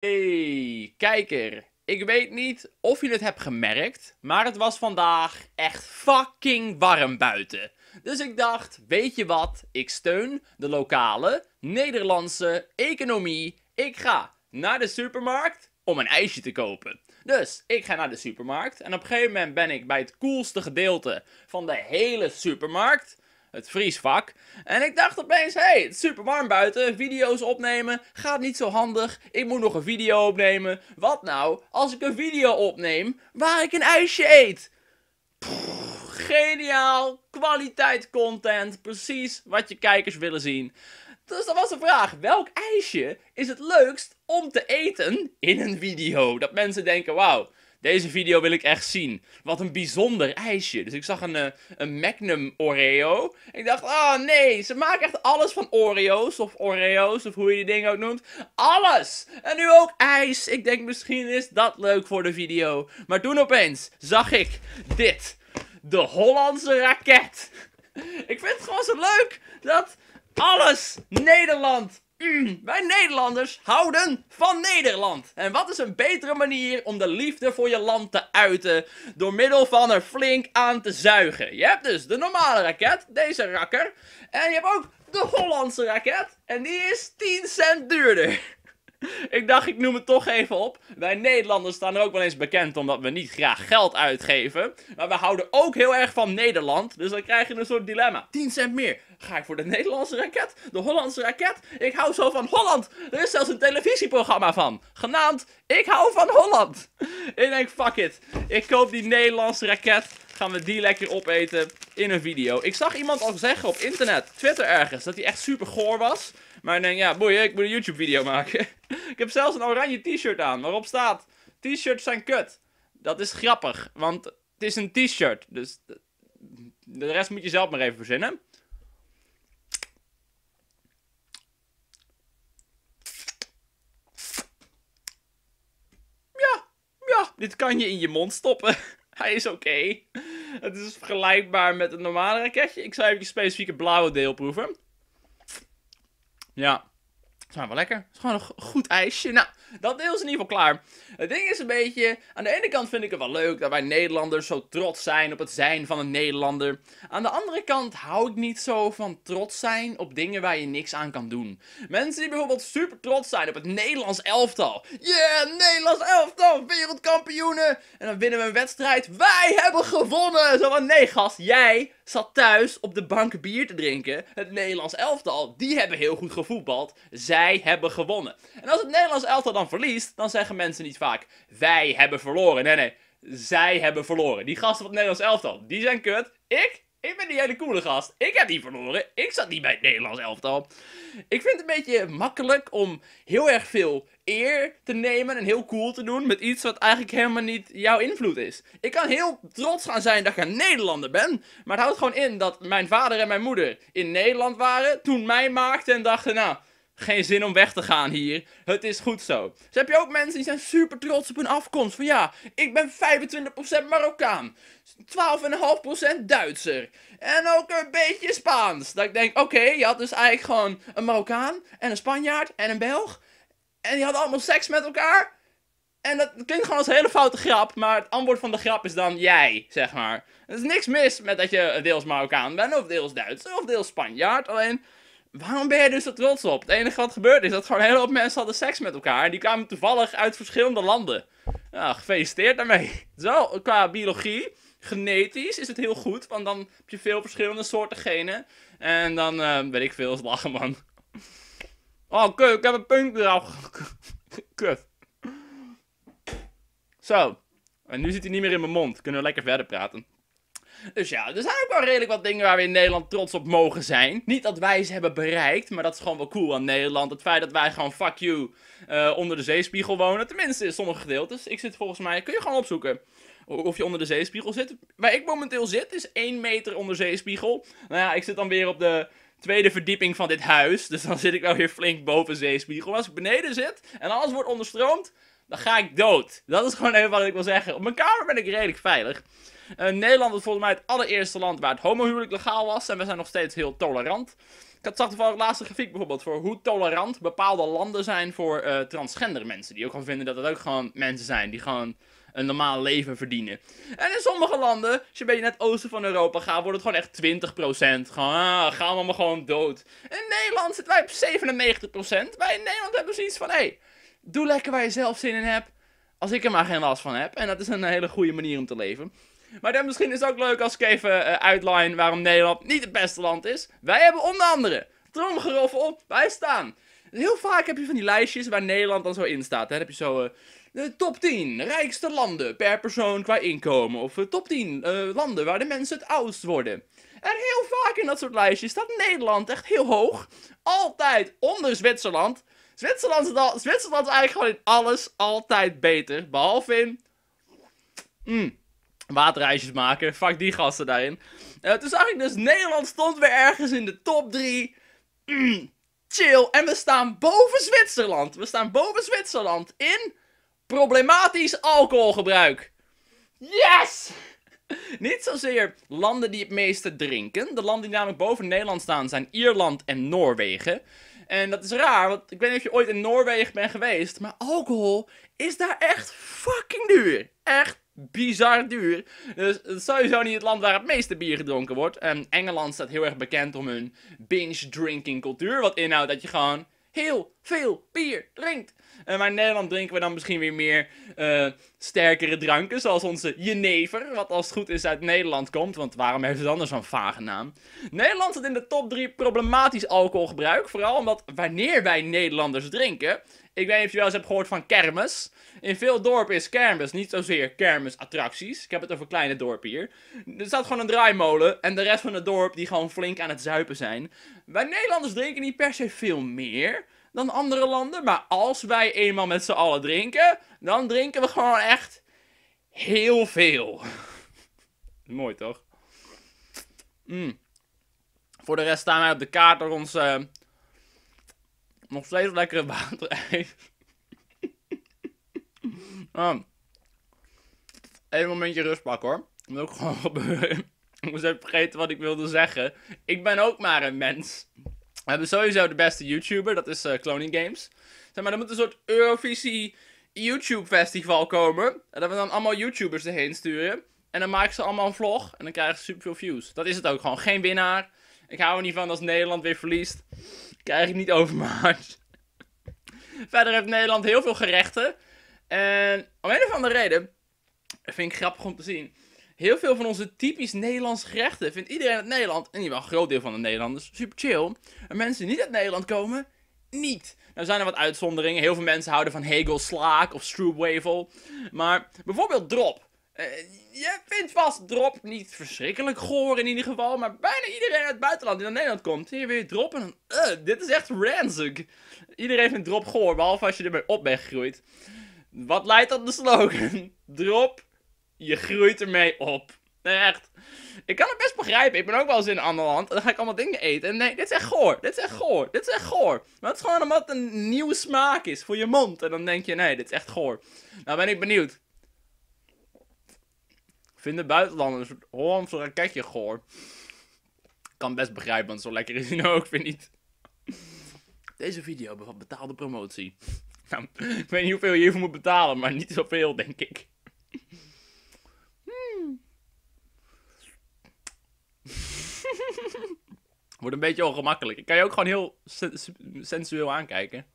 Hey, kijker. Ik weet niet of je het hebt gemerkt, maar het was vandaag echt fucking warm buiten. Dus ik dacht, weet je wat, ik steun de lokale Nederlandse economie. Ik ga naar de supermarkt om een ijsje te kopen. Dus ik ga naar de supermarkt en op een gegeven moment ben ik bij het coolste gedeelte van de hele supermarkt het vriesvak. En ik dacht opeens, hé, hey, het is super warm buiten, video's opnemen gaat niet zo handig, ik moet nog een video opnemen. Wat nou als ik een video opneem waar ik een ijsje eet? geniaal, kwaliteit content, precies wat je kijkers willen zien. Dus dat was de vraag, welk ijsje is het leukst om te eten in een video? Dat mensen denken, wauw deze video wil ik echt zien. Wat een bijzonder ijsje. Dus ik zag een, eh, een Magnum Oreo. En ik dacht, oh nee, ze maken echt alles van Oreo's of Oreo's of hoe je die dingen ook noemt. Alles! En nu ook ijs. Ik denk misschien is dat leuk voor de video. Maar toen opeens zag ik dit. De Hollandse raket. ik vind het gewoon zo leuk dat alles Nederland Mm, wij Nederlanders houden van Nederland. En wat is een betere manier om de liefde voor je land te uiten door middel van er flink aan te zuigen? Je hebt dus de normale raket, deze rakker. En je hebt ook de Hollandse raket. En die is 10 cent duurder. ik dacht, ik noem het toch even op. Wij Nederlanders staan ook wel eens bekend omdat we niet graag geld uitgeven. Maar we houden ook heel erg van Nederland. Dus dan krijg je een soort dilemma. 10 cent meer. Ga ik voor de Nederlandse raket? De Hollandse raket? Ik hou zo van Holland. Er is zelfs een televisieprogramma van. Genaamd Ik hou van Holland. ik denk, fuck it. Ik koop die Nederlandse raket. Gaan we die lekker opeten in een video. Ik zag iemand al zeggen op internet, Twitter ergens, dat hij echt super goor was. Maar ik denk ja, boeien, ik moet een YouTube-video maken. ik heb zelfs een oranje t-shirt aan waarop staat: T-shirts zijn kut. Dat is grappig, want het is een t-shirt. Dus de rest moet je zelf maar even verzinnen. Ja, ja, dit kan je in je mond stoppen. Hij is oké. Het is vergelijkbaar met een normale raketje. Ik zal even je specifieke blauwe deel proeven. Ja. het is wel lekker. Het is gewoon een goed ijsje. Nou, dat deel is in ieder geval klaar. Het ding is een beetje... Aan de ene kant vind ik het wel leuk dat wij Nederlanders zo trots zijn op het zijn van een Nederlander. Aan de andere kant hou ik niet zo van trots zijn op dingen waar je niks aan kan doen. Mensen die bijvoorbeeld super trots zijn op het Nederlands elftal. Yeah, Nederlands elftal, wereldkampioenen. En dan winnen we een wedstrijd. Wij hebben gewonnen! Zo van, nee gast, jij zat thuis op de bank bier te drinken. Het Nederlands elftal, die hebben heel goed gevoetbald. Zij hebben gewonnen. En als het Nederlands elftal dan verliest, dan zeggen mensen niet vaak: wij hebben verloren. Nee, nee. Zij hebben verloren. Die gasten van het Nederlands elftal, die zijn kut. Ik ik ben die hele coole gast. Ik heb niet verloren. Ik zat niet bij het Nederlands elftal. Ik vind het een beetje makkelijk om heel erg veel eer te nemen en heel cool te doen met iets wat eigenlijk helemaal niet jouw invloed is. Ik kan heel trots gaan zijn dat ik een Nederlander ben, maar het houdt gewoon in dat mijn vader en mijn moeder in Nederland waren toen mij maakten en dachten, nou, geen zin om weg te gaan hier. Het is goed zo. Dus heb je ook mensen die zijn super trots op hun afkomst. Van ja, ik ben 25% Marokkaan. 12,5% Duitser. En ook een beetje Spaans. Dat ik denk, oké, je had dus eigenlijk gewoon een Marokkaan en een Spanjaard en een Belg. En die hadden allemaal seks met elkaar. En dat klinkt gewoon als een hele foute grap, maar het antwoord van de grap is dan jij, zeg maar. Er is niks mis met dat je deels Marokkaan bent, of deels Duits, of deels Spanjaard. Alleen, Waarom ben je dus zo trots op? Het enige wat gebeurt is dat gewoon een hele mensen hadden seks met elkaar. En die kwamen toevallig uit verschillende landen. Nou, gefeliciteerd daarmee. Zo, qua biologie, genetisch is het heel goed. Want dan heb je veel verschillende soorten genen. En dan uh, weet ik veel, lachen man. Oh, kut, ik heb een punt eraf. Kut. Zo. En nu zit hij niet meer in mijn mond. Kunnen we lekker verder praten. Dus ja, er zijn ook wel redelijk wat dingen waar we in Nederland trots op mogen zijn. Niet dat wij ze hebben bereikt, maar dat is gewoon wel cool aan Nederland. Het feit dat wij gewoon, fuck you, eh, onder de zeespiegel wonen. Tenminste, in sommige gedeeltes. Ik zit volgens mij, kun je gewoon opzoeken of je onder de zeespiegel zit. Waar ik momenteel zit is 1 meter onder zeespiegel. Nou ja, ik zit dan weer op de tweede verdieping van dit huis. Dus dan zit ik wel weer flink boven zeespiegel. Als ik beneden zit en alles wordt onderstroomd, dan ga ik dood. Dat is gewoon even wat ik wil zeggen. Op mijn kamer ben ik redelijk veilig. Eh, Nederland was volgens mij het allereerste land waar het homohuwelijk legaal was. En we zijn nog steeds heel tolerant. Ik had zag van het laatste grafiek bijvoorbeeld voor hoe tolerant bepaalde landen zijn voor eh, transgender mensen. Die ook gewoon vinden dat het ook gewoon mensen zijn die gewoon een normaal leven verdienen. En in sommige landen, als je een beetje naar het oosten van Europa gaat, wordt het gewoon echt 20%. Gewoon, ah, gaan we maar gewoon dood. In Nederland zitten wij op 97%. Wij in Nederland hebben zoiets van, hé, hey, Doe lekker waar je zelf zin in hebt. Als ik er maar geen last van heb. En dat is een hele goede manier om te leven. Maar dan misschien is het ook leuk als ik even uh, uitline waarom Nederland niet het beste land is. Wij hebben onder andere tromgeroffel op, wij staan. Heel vaak heb je van die lijstjes waar Nederland dan zo in staat. Dan heb je zo eh, de top 10 rijkste landen per persoon qua inkomen. Of uh, top 10 landen waar de mensen het oudst worden. En heel vaak in dat soort lijstjes staat Nederland echt heel hoog. Altijd onder Zwitserland. Zwitserland is, Zwitserland is eigenlijk gewoon in alles altijd beter. Behalve in... Mm, waterreisjes maken. Fuck die gasten daarin. Eh, toen zag ik dus Nederland stond weer ergens in de top 3. Hmm, chill. En we staan boven Zwitserland. We staan boven Zwitserland in problematisch alcoholgebruik. Yes! Niet zozeer landen die het meeste drinken. De landen die namelijk boven Nederland staan zijn Ierland en Noorwegen. En dat is raar, want ik weet niet of je ooit in Noorwegen bent geweest, maar alcohol is daar echt fucking duur. Echt bizar duur. Dus het is sowieso niet het land waar het meeste bier gedronken wordt. En ehm, Engeland staat heel erg bekend om hun binge drinking cultuur, wat inhoudt dat je gewoon heel veel bier drinkt. En eh, maar in Nederland drinken we dan misschien weer meer uh, sterkere dranken, zoals onze jenever, wat als het goed is uit Nederland komt, want waarom heeft het anders zo'n vage naam? Nederland zit in de top 3 problematisch alcoholgebruik, vooral omdat wanneer wij Nederlanders drinken, ik weet niet of je wel eens hebt gehoord van kermis. In veel dorpen is kermis niet zozeer kermisattracties. Ik heb het over kleine dorpen hier. Er staat gewoon een draaimolen en de rest van het dorp die gewoon flink aan het zuipen zijn. Wij Nederlanders drinken niet per se veel meer dan andere landen. Maar als wij eenmaal met z'n allen drinken, dan drinken we gewoon echt heel veel. Mooi toch? Mm. Voor de rest staan wij op de kaart door ons nog steeds lekkere waterijs. um, even een momentje rust pakken hoor. Dat moet ook gewoon gebeuren. Ik moest vergeten wat ik wilde zeggen. Ik ben ook maar een mens. We hebben sowieso de beste YouTuber, dat is uh, Cloning Games. Zeg maar, er moet een soort Eurovisie YouTube festival komen. En dat we dan allemaal YouTubers erheen sturen. En dan maken ze allemaal een vlog. En dan krijgen ze superveel views. Dat is het ook gewoon. Geen winnaar. Ik hou er niet van als Nederland weer verliest krijg ik niet over mijn hart. Verder heeft Nederland heel veel gerechten. En om een of andere reden, vind ik grappig om te zien. Heel veel van onze typisch Nederlandse gerechten vindt iedereen uit Nederland, en niet wel een groot deel van de Nederlanders, super chill. En mensen die niet uit Nederland komen, niet. Nou zijn er wat uitzonderingen. Heel veel mensen houden van Hegel slaak of stroopwafel. Maar bijvoorbeeld drop. Eh, je vindt vast drop niet verschrikkelijk goor in ieder geval, maar bijna iedereen uit het buitenland die naar Nederland komt, hier weer drop en eh, dit is echt ranzig. Iedereen vindt drop goor, behalve als je ermee op bent gegroeid. Wat leidt tot de slogan? Drop, je groeit ermee op. echt. Ik kan het best begrijpen. Ik ben ook wel eens in een ander land. En dan ga ik allemaal dingen eten. En nee, dit is echt goor. Dit is echt goor. Dit is echt goor. Maar het is gewoon omdat het een nieuwe smaak is voor je mond. En dan denk je, nee, dit is echt goor. Nou ben ik benieuwd vinden buitenlanders een Hollandse raketje goor. Kan best begrijpen, want zo lekker is hij nou ook weer niet. Deze video bevat betaalde promotie. Nou, ik weet niet hoeveel je hiervoor moet betalen, maar niet zoveel, denk ik. Hmm. Wordt een beetje ongemakkelijk. Ik kan je ook gewoon heel sensueel aankijken.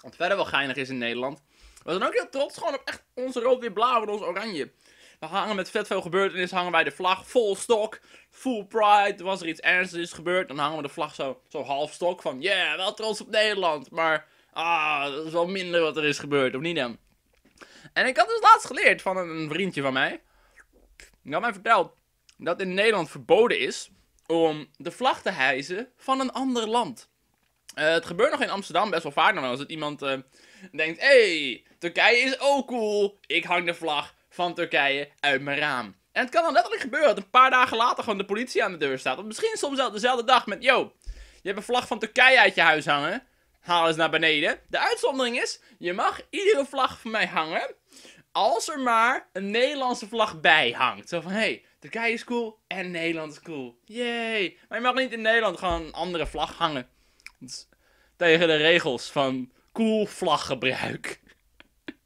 Wat verder wel geinig is in Nederland, we zijn ook heel trots gewoon op echt onze rood, wit, blauw en ons oranje. We hangen met vet veel gebeurtenissen, hangen wij de vlag vol stok, full pride. Was er iets ernstigs gebeurd, dan hangen we de vlag zo, zo half stok van, yeah, wel trots op Nederland, maar ah, dat is wel minder wat er is gebeurd, of niet dan? En ik had dus laatst geleerd van een vriendje van mij, die had mij verteld dat in Nederland verboden is om de vlag te hijsen van een ander land. Eh, het gebeurt nog in Amsterdam best wel vaak nog als het iemand... Eh, denkt: hey, Turkije is ook cool. Ik hang de vlag van Turkije uit mijn raam. En het kan dan letterlijk gebeuren dat een paar dagen later gewoon de politie aan de deur staat. Of misschien soms zelfs dezelfde dag met: yo, je hebt een vlag van Turkije uit je huis hangen. Haal eens naar beneden. De uitzondering is: je mag iedere vlag van mij hangen. Als er maar een Nederlandse vlag bij hangt. Zo van: hey, Turkije is cool en Nederland is cool. Yay. Maar je mag niet in Nederland gewoon een andere vlag hangen. tegen de regels van cool vlaggebruik.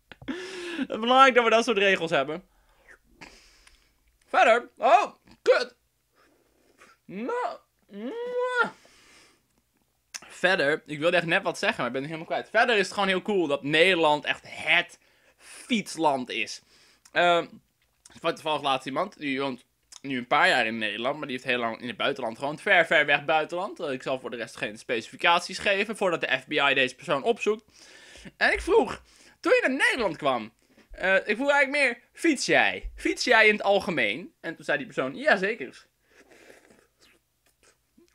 Belangrijk dat we dat soort regels hebben. Verder. Oh, kut. Nou, Verder, ik wilde echt net wat zeggen, maar ik ben het helemaal kwijt. Verder is het gewoon heel cool dat Nederland echt het fietsland is. Um, toevallig laatst iemand, die woont nu een paar jaar in Nederland, maar die heeft heel lang in het buitenland gewoond. Ver, ver weg buitenland. Eh, ik zal voor de rest geen specificaties geven voordat de FBI deze persoon opzoekt. En ik vroeg, toen je naar Nederland kwam, uh, ik vroeg eigenlijk meer, fiets jij? Fiets jij in het algemeen? En toen zei die persoon, ja zeker.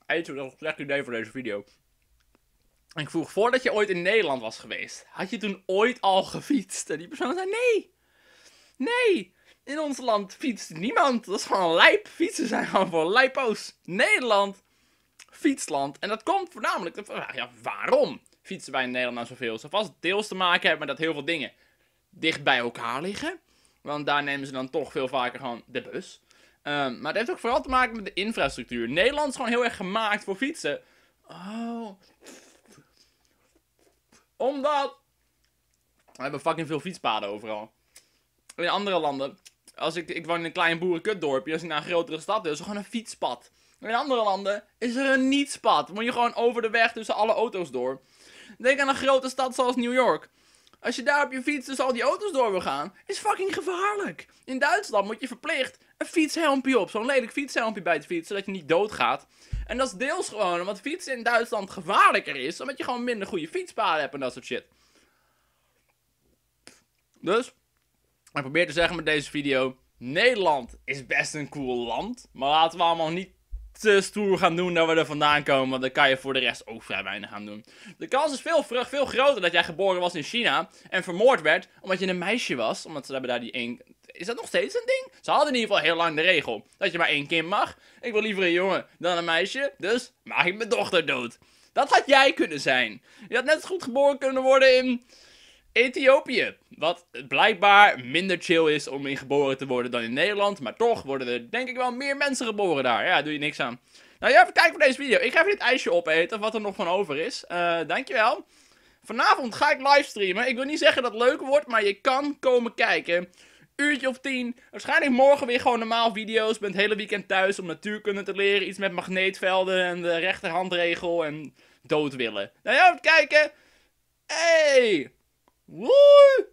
Eet, dat een slecht idee voor deze video. En ik vroeg, voordat je ooit in Nederland was geweest, had je toen ooit al gefietst? En die persoon zei, nee. Nee. In ons land fietst niemand. Dat is gewoon lijp. Fietsen zijn gewoon voor lijpo's. Nederland, fietsland. En dat komt voornamelijk ja, waarom fietsen wij in Nederland nou zoveel? Ze vast deels te maken hebben met dat heel veel dingen dicht bij elkaar liggen. Want daar nemen ze dan toch veel vaker gewoon de bus. Ehm, maar het heeft ook vooral te maken met de infrastructuur. Nederland is gewoon heel erg gemaakt voor fietsen. Oh. Omdat we hebben fucking veel fietspaden overal. In andere landen als ik, ik woon in een klein boerenkutdorpje, als je naar een grotere stad wil, is er gewoon een fietspad. in andere landen is er een nietspad. Moet je gewoon over de weg tussen alle auto's door. Denk aan een grote stad zoals New York. Als je daar op je fiets tussen al die auto's door wil gaan, is fucking gevaarlijk. In Duitsland moet je verplicht een fietshelmpje op. Zo'n lelijk fietshelmpje bij de fiets, zodat je niet doodgaat. En dat is deels gewoon omdat fietsen in Duitsland gevaarlijker is, omdat je gewoon minder goede fietspaden hebt en dat soort shit. Dus, ik probeer te zeggen met deze video: Nederland is best een cool land. Maar laten we allemaal niet te stoer gaan doen dat we er vandaan komen. Want dan kan je voor de rest ook vrij weinig gaan doen. De kans is veel, veel groter dat jij geboren was in China. En vermoord werd omdat je een meisje was. Omdat ze hebben daar die één. Is dat nog steeds een ding? Ze hadden in ieder geval heel lang de regel. Dat je maar één kind mag. Ik wil liever een jongen dan een meisje. Dus maak ik mijn dochter dood. Dat had jij kunnen zijn. Je had net zo goed geboren kunnen worden in. Ethiopië. Wat blijkbaar minder chill is om in geboren te worden dan in Nederland. Maar toch worden er denk ik wel meer mensen geboren daar. Ja, doe je niks aan. Nou, jij even kijken voor deze video. Ik ga even dit ijsje opeten, wat er nog van over is. Uh, dankjewel. Vanavond ga ik livestreamen. Ik wil niet zeggen dat het leuk wordt, maar je kan komen kijken. Uurtje of tien. Waarschijnlijk morgen weer gewoon normaal video's. Ik ben het hele weekend thuis om natuurkunde te leren. Iets met magneetvelden en de rechterhandregel en dood willen. Nou, jij even kijken. Hey! What?